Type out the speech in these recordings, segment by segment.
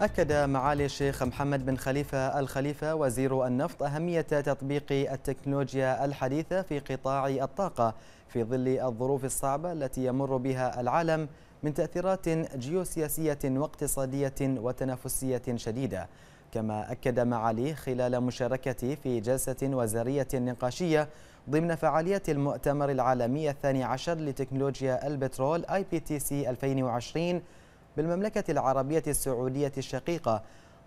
أكد معالي الشيخ محمد بن خليفة الخليفة وزير النفط أهمية تطبيق التكنولوجيا الحديثة في قطاع الطاقة في ظل الظروف الصعبة التي يمر بها العالم من تأثيرات جيوسياسية واقتصادية وتنافسية شديدة كما أكد معاليه خلال مشاركته في جلسة وزارية نقاشية ضمن فعاليات المؤتمر العالمي الثاني عشر لتكنولوجيا البترول IPTC 2020 بالمملكة العربية السعودية الشقيقة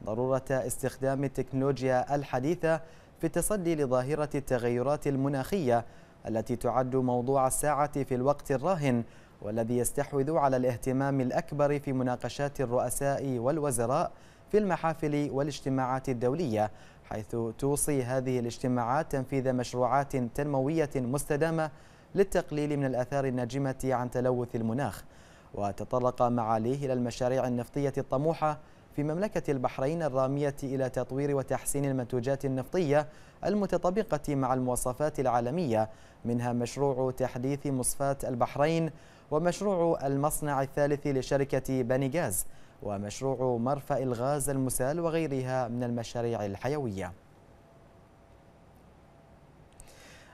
ضرورة استخدام التكنولوجيا الحديثة في التصدي لظاهرة التغيرات المناخية التي تعد موضوع الساعة في الوقت الراهن والذي يستحوذ على الاهتمام الأكبر في مناقشات الرؤساء والوزراء في المحافل والاجتماعات الدولية حيث توصي هذه الاجتماعات تنفيذ مشروعات تنموية مستدامة للتقليل من الأثار الناجمة عن تلوث المناخ وتطرق معاليه إلى المشاريع النفطية الطموحة في مملكة البحرين الرامية إلى تطوير وتحسين المنتوجات النفطية المتطابقة مع المواصفات العالمية منها مشروع تحديث مصفاة البحرين ومشروع المصنع الثالث لشركة بني غاز ومشروع مرفأ الغاز المسال وغيرها من المشاريع الحيوية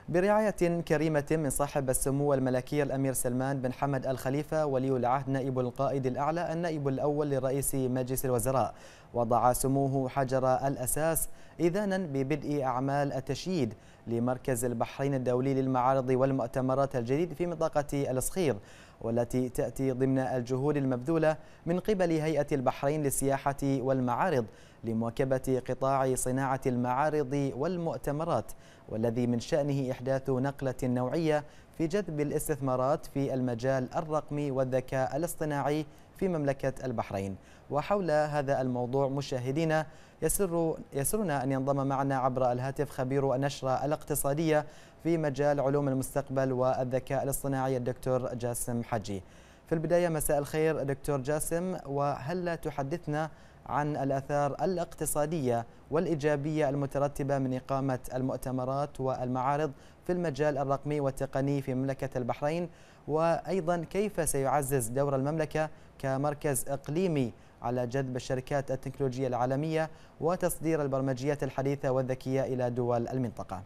برعاية كريمة من صاحب السمو الملكي الأمير سلمان بن حمد الخليفة ولي العهد نائب القائد الأعلى النائب الأول لرئيس مجلس الوزراء وضع سموه حجر الأساس إذانا ببدء أعمال التشييد لمركز البحرين الدولي للمعارض والمؤتمرات الجديد في منطقة الصخير والتي تأتي ضمن الجهود المبذولة من قبل هيئة البحرين للسياحة والمعارض لمواكبة قطاع صناعة المعارض والمؤتمرات والذي من شأنه إحداث نقلة نوعية في جذب الاستثمارات في المجال الرقمي والذكاء الاصطناعي في مملكة البحرين وحول هذا الموضوع مشاهدينا يسر يسرنا أن ينضم معنا عبر الهاتف خبير النشرة الاقتصادية في مجال علوم المستقبل والذكاء الاصطناعي الدكتور جاسم حجي في البداية مساء الخير دكتور جاسم وهل تحدثنا عن الآثار الاقتصادية والإيجابية المترتبة من إقامة المؤتمرات والمعارض في المجال الرقمي والتقني في مملكة البحرين وأيضا كيف سيعزز دور المملكة كمركز إقليمي على جذب الشركات التكنولوجية العالمية وتصدير البرمجيات الحديثة والذكية إلى دول المنطقة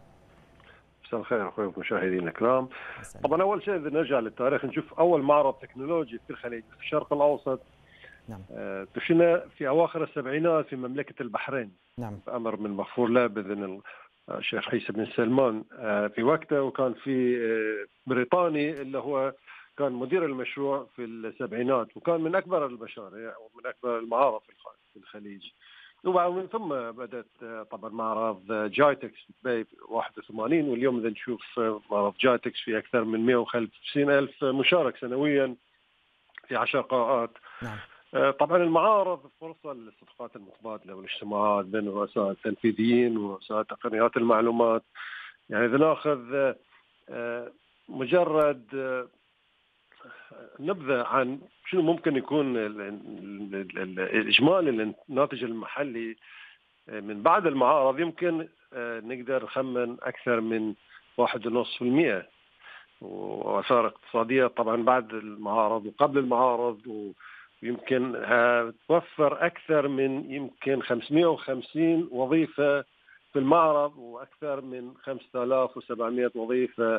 مساء الخير اخوي مشاهدينا الكرام طبعا اول شيء اذا نرجع للتاريخ نشوف اول معرض تكنولوجي في الخليج في الشرق الاوسط نعم. دشنا آه، في أواخر السبعينات في مملكة البحرين نعم. بأمر من مغفور له بإذن آه، الشيخ عيسى بن سلمان آه، في وقته وكان في بريطاني اللي هو كان مدير المشروع في السبعينات وكان من أكبر المشاريع ومن أكبر المعارض في الخليج ومن ثم بدات طبعا معرض جايتكس في 81 واليوم اذا نشوف معرض جايتكس في اكثر من 150 الف مشارك سنويا في 10 قاعات نعم. آه، طبعا المعارض فرصه للصفقات المتبادله والاجتماعات بين الرؤساء التنفيذيين ورؤساء تقنيات المعلومات يعني اذا ناخذ آه، مجرد آه، نبذه عن شنو ممكن يكون الاجمالي الناتج المحلي من بعد المعارض يمكن نقدر نخمن اكثر من 1.5% واثار اقتصاديه طبعا بعد المعارض وقبل المعارض و يمكن آه، توفر أكثر من يمكن 550 وظيفة في المعرض وأكثر من 5700 وظيفة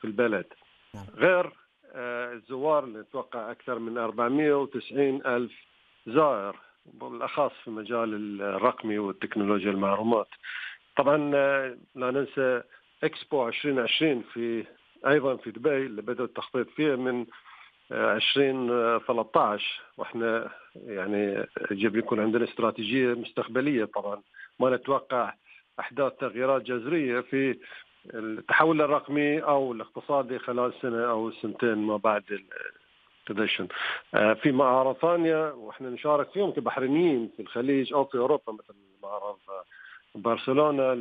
في البلد نعم. غير آه، الزوار اللي نتوقع أكثر من 490 ألف زائر بالأخص في مجال الرقمي والتكنولوجيا المعلومات طبعا آه، لا ننسى اكسبو 2020 في ايضا في دبي اللي بدا التخطيط فيه من 2013 آه، واحنا يعني يجب يكون عندنا استراتيجيه مستقبليه طبعا ما نتوقع احداث تغييرات جذريه في التحول الرقمي او الاقتصادي خلال سنه او سنتين ما بعد التدشن آه، في معارض ثانيه واحنا نشارك فيهم كبحرينيين في الخليج او في اوروبا مثل معرض برشلونه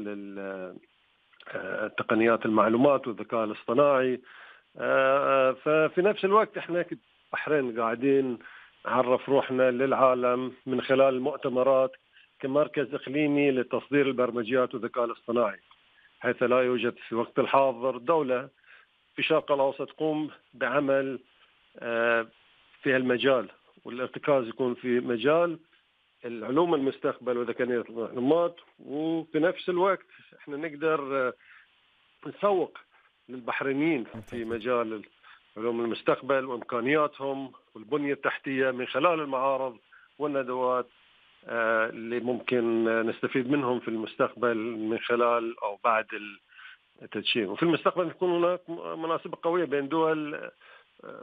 للتقنيات آه، المعلومات والذكاء الاصطناعي آه، آه، ففي نفس الوقت احنا البحرين قاعدين نعرف روحنا للعالم من خلال المؤتمرات كمركز اقليمي لتصدير البرمجيات والذكاء الاصطناعي حيث لا يوجد في الوقت الحاضر دوله في الشرق الاوسط تقوم بعمل آه، في المجال والارتكاز يكون في مجال العلوم المستقبل وذكاء المعلومات وفي نفس الوقت احنا نقدر نسوق للبحرينيين في مجال علوم المستقبل وامكانياتهم والبنيه التحتيه من خلال المعارض والندوات آه، اللي ممكن نستفيد منهم في المستقبل من خلال او بعد التدشين وفي المستقبل تكون هناك مناسبة قوية بين دول آه،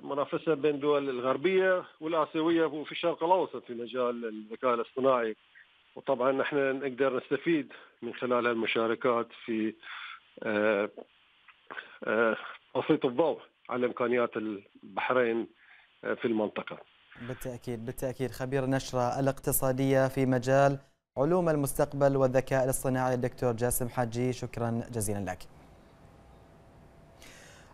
منافسة بين دول الغربية والآسيوية وفي الشرق الأوسط في مجال الذكاء الاصطناعي وطبعا نحن نقدر نستفيد من خلال المشاركات في آه، تسليط الضوء على امكانيات البحرين آه، في المنطقه. بالتاكيد بالتاكيد خبير النشره الاقتصاديه في مجال علوم المستقبل والذكاء الاصطناعي الدكتور جاسم حجي شكرا جزيلا لك.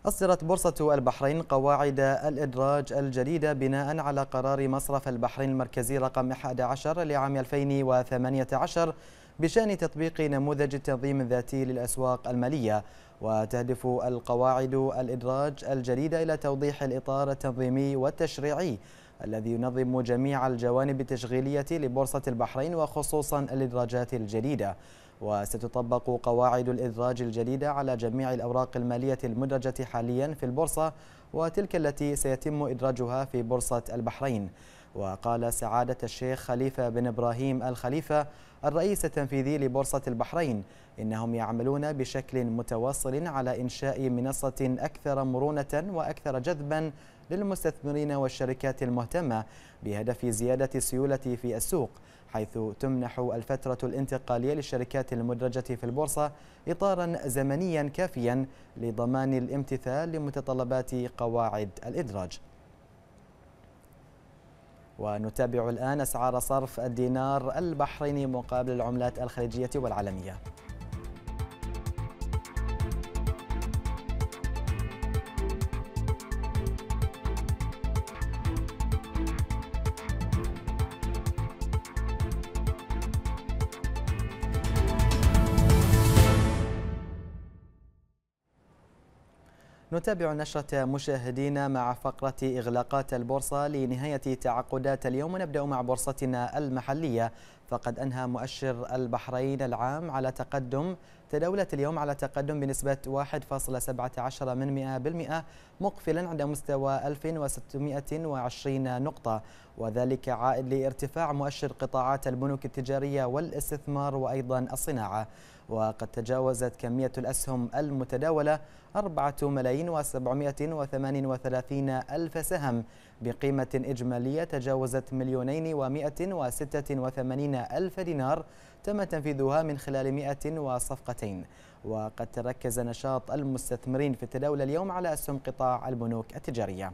أصدرت بورصة البحرين قواعد الإدراج الجديدة بناء على قرار مصرف البحرين المركزي رقم 11 لعام 2018 بشأن تطبيق نموذج التنظيم الذاتي للأسواق المالية وتهدف القواعد الإدراج الجديدة إلى توضيح الإطار التنظيمي والتشريعي الذي ينظم جميع الجوانب التشغيلية لبورصة البحرين وخصوصا الإدراجات الجديدة وستطبق قواعد الإدراج الجديدة على جميع الأوراق المالية المدرجة حاليا في البورصة وتلك التي سيتم إدراجها في بورصة البحرين وقال سعادة الشيخ خليفة بن إبراهيم الخليفة الرئيس التنفيذي لبورصة البحرين إنهم يعملون بشكل متواصل على إنشاء منصة أكثر مرونة وأكثر جذبا للمستثمرين والشركات المهتمة بهدف زيادة السيولة في السوق حيث تمنح الفترة الانتقالية للشركات المدرجة في البورصة إطارا زمنيا كافيا لضمان الامتثال لمتطلبات قواعد الإدراج ونتابع الآن أسعار صرف الدينار البحريني مقابل العملات الخليجية والعالمية نتابع نشرة مشاهدينا مع فقرة إغلاقات البورصة لنهاية تعاقدات اليوم ونبدأ مع بورصتنا المحلية فقد أنهى مؤشر البحرين العام على تقدم تداولة اليوم على تقدم بنسبة 1.17 من 100% مقفلا عند مستوى 1620 نقطة وذلك عائد لارتفاع مؤشر قطاعات البنوك التجارية والاستثمار وأيضا الصناعة وقد تجاوزت كمية الأسهم المتداولة 4 ملايين و738 ألف سهم بقيمة إجمالية تجاوزت مليونين و186 ألف دينار تم تنفيذها من خلال 100 وصفقتين وقد تركز نشاط المستثمرين في التداول اليوم على أسهم قطاع البنوك التجارية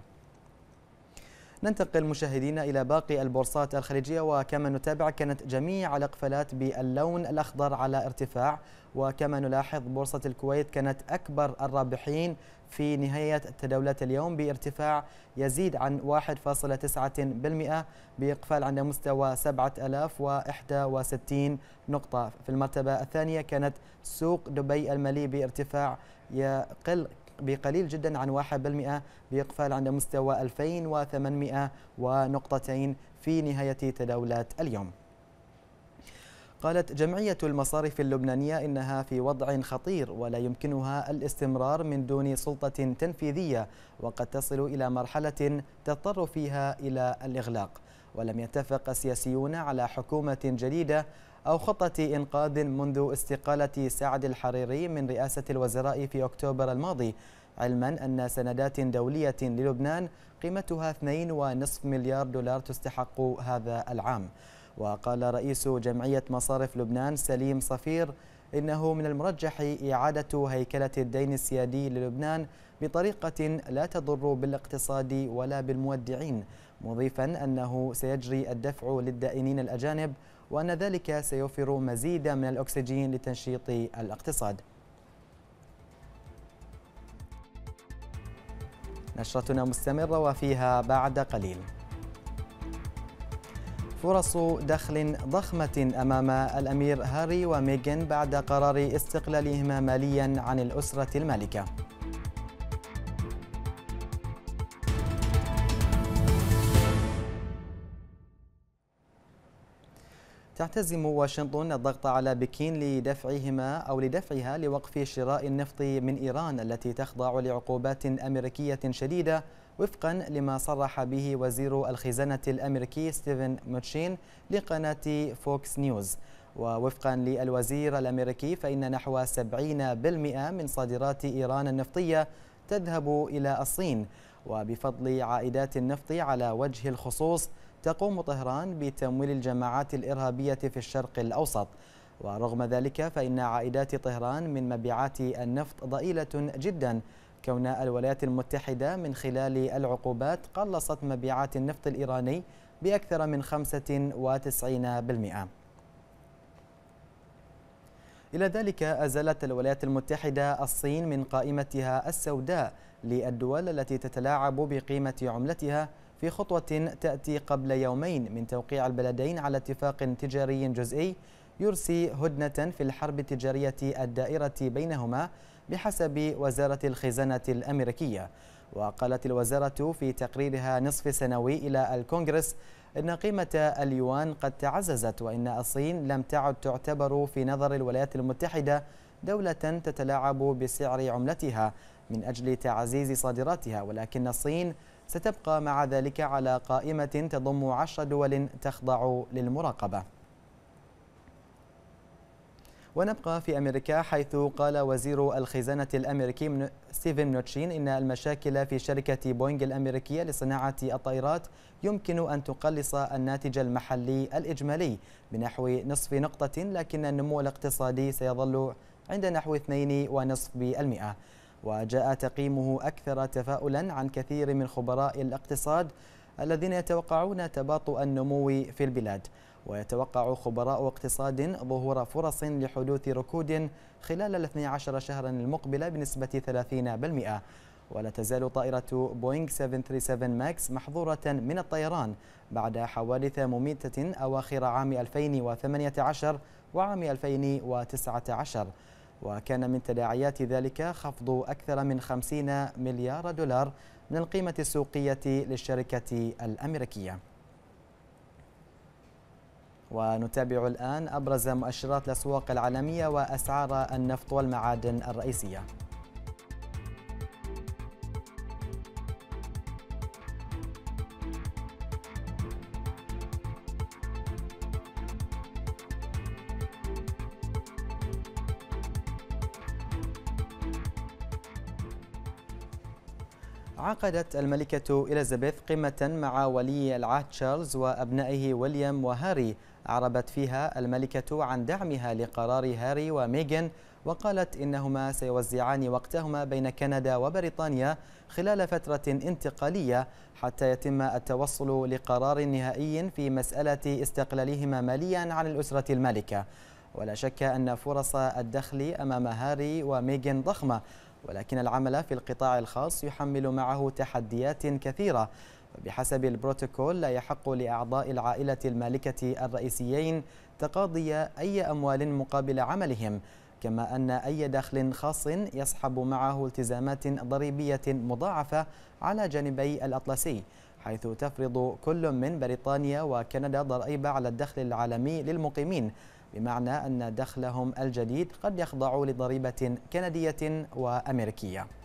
ننتقل مشاهدينا إلى باقي البورصات الخليجية وكما نتابع كانت جميع الإقفالات باللون الأخضر على ارتفاع وكما نلاحظ بورصة الكويت كانت أكبر الرابحين في نهاية تداولات اليوم بارتفاع يزيد عن 1.9% بإقفال عند مستوى 7061 نقطة في المرتبة الثانية كانت سوق دبي المالي بارتفاع يقل بقليل جدا عن 1% بإقفال عند مستوى 2800 ونقطتين في نهاية تداولات اليوم قالت جمعية المصارف اللبنانية إنها في وضع خطير ولا يمكنها الاستمرار من دون سلطة تنفيذية وقد تصل إلى مرحلة تضطر فيها إلى الإغلاق ولم يتفق السياسيون على حكومة جديدة أو خطة إنقاذ منذ استقالة سعد الحريري من رئاسة الوزراء في أكتوبر الماضي علما أن سندات دولية للبنان قيمتها 2.5 مليار دولار تستحق هذا العام وقال رئيس جمعية مصارف لبنان سليم صفير إنه من المرجح إعادة هيكلة الدين السيادي للبنان بطريقة لا تضر بالاقتصاد ولا بالمودعين مضيفا أنه سيجري الدفع للدائنين الأجانب وأن ذلك سيوفر مزيدا من الأكسجين لتنشيط الاقتصاد نشرتنا مستمرة وفيها بعد قليل فرص دخل ضخمة أمام الأمير هاري وميغن بعد قرار استقلالهما ماليا عن الأسرة المالكة تعتزم واشنطن الضغط على بكين لدفعهما أو لدفعها لوقف شراء النفط من إيران التي تخضع لعقوبات أمريكية شديدة وفقا لما صرح به وزير الخزانة الأمريكي ستيفن موتشين لقناة فوكس نيوز ووفقا للوزير الأمريكي فإن نحو 70% من صادرات إيران النفطية تذهب إلى الصين وبفضل عائدات النفط على وجه الخصوص تقوم طهران بتمويل الجماعات الإرهابية في الشرق الأوسط ورغم ذلك فإن عائدات طهران من مبيعات النفط ضئيلة جدا كون الولايات المتحدة من خلال العقوبات قلصت مبيعات النفط الإيراني بأكثر من 95% إلى ذلك أزالت الولايات المتحدة الصين من قائمتها السوداء للدول التي تتلاعب بقيمة عملتها في خطوة تأتي قبل يومين من توقيع البلدين على اتفاق تجاري جزئي يرسي هدنة في الحرب التجارية الدائرة بينهما بحسب وزارة الخزانة الأمريكية وقالت الوزارة في تقريرها نصف سنوي إلى الكونغرس إن قيمة اليوان قد تعززت وإن الصين لم تعد تعتبر في نظر الولايات المتحدة دولة تتلاعب بسعر عملتها من أجل تعزيز صادراتها ولكن الصين ستبقى مع ذلك على قائمة تضم عشر دول تخضع للمراقبة ونبقى في أمريكا حيث قال وزير الخزانة الأمريكي ستيفن نوتشين إن المشاكل في شركة بوينغ الأمريكية لصناعة الطائرات يمكن أن تقلص الناتج المحلي الإجمالي بنحو نصف نقطة لكن النمو الاقتصادي سيظل عند نحو 2.5% وجاء تقييمه أكثر تفاؤلا عن كثير من خبراء الاقتصاد الذين يتوقعون تباطؤ النمو في البلاد ويتوقع خبراء اقتصاد ظهور فرص لحدوث ركود خلال ال عشر شهرا المقبلة بنسبة 30% ولا تزال طائرة بوينغ 737 ماكس محظورة من الطيران بعد حوادث مميتة أواخر عام 2018 وعام 2019 وكان من تداعيات ذلك خفض أكثر من 50 مليار دولار من القيمة السوقية للشركة الأمريكية ونتابع الآن أبرز مؤشرات الأسواق العالمية وأسعار النفط والمعادن الرئيسية عقدت الملكة إليزابيث قمة مع ولي العهد تشارلز وأبنائه ويليام وهاري أعربت فيها الملكة عن دعمها لقرار هاري وميغن وقالت إنهما سيوزعان وقتهما بين كندا وبريطانيا خلال فترة انتقالية حتى يتم التوصل لقرار نهائي في مسألة استقلالهما ماليا عن الأسرة المالكة ولا شك أن فرص الدخل أمام هاري وميغن ضخمة ولكن العمل في القطاع الخاص يحمل معه تحديات كثيرة بحسب البروتوكول لا يحق لأعضاء العائلة المالكة الرئيسيين تقاضي أي أموال مقابل عملهم كما أن أي دخل خاص يصحب معه التزامات ضريبية مضاعفة على جانبي الأطلسي حيث تفرض كل من بريطانيا وكندا ضرائب على الدخل العالمي للمقيمين بمعنى أن دخلهم الجديد قد يخضع لضريبة كندية وأمريكية